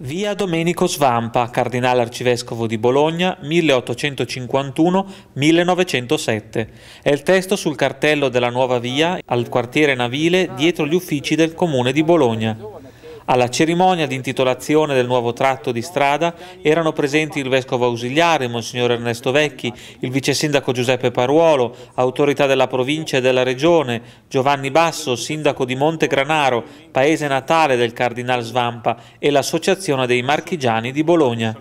Via Domenico Svampa, cardinale arcivescovo di Bologna, 1851-1907. È il testo sul cartello della nuova via al quartiere navile dietro gli uffici del comune di Bologna. Alla cerimonia di intitolazione del nuovo tratto di strada erano presenti il vescovo ausiliare, Monsignor Ernesto Vecchi, il vice sindaco Giuseppe Paruolo, autorità della provincia e della regione, Giovanni Basso, sindaco di Monte Granaro, paese natale del Cardinal Svampa e l'Associazione dei Marchigiani di Bologna.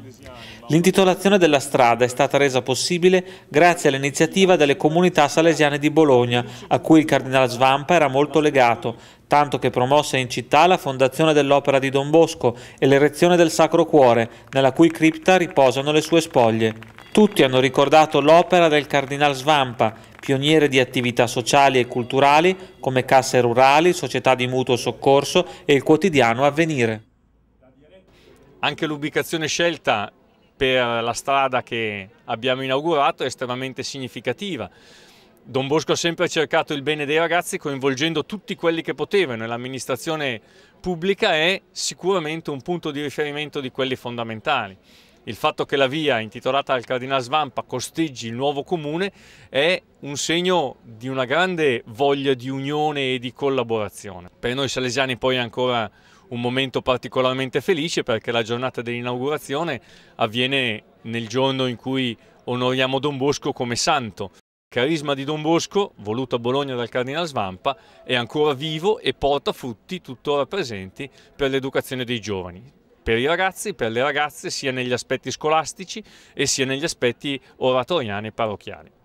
L'intitolazione della strada è stata resa possibile grazie all'iniziativa delle comunità salesiane di Bologna, a cui il Cardinal Svampa era molto legato, tanto che promosse in città la fondazione dell'opera di Don Bosco e l'erezione del Sacro Cuore, nella cui cripta riposano le sue spoglie. Tutti hanno ricordato l'opera del Cardinal Svampa, pioniere di attività sociali e culturali come casse rurali, società di mutuo soccorso e il quotidiano avvenire. Anche l'ubicazione scelta per la strada che abbiamo inaugurato è estremamente significativa. Don Bosco ha sempre cercato il bene dei ragazzi coinvolgendo tutti quelli che potevano e l'amministrazione pubblica è sicuramente un punto di riferimento di quelli fondamentali. Il fatto che la via intitolata al Cardinal Svampa costeggi il nuovo comune è un segno di una grande voglia di unione e di collaborazione. Per noi salesiani poi è ancora un momento particolarmente felice perché la giornata dell'inaugurazione avviene nel giorno in cui onoriamo Don Bosco come santo. Carisma di Don Bosco, voluto a Bologna dal Cardinal Svampa, è ancora vivo e porta frutti tuttora presenti per l'educazione dei giovani, per i ragazzi, per le ragazze, sia negli aspetti scolastici e sia negli aspetti oratoriani e parrocchiali.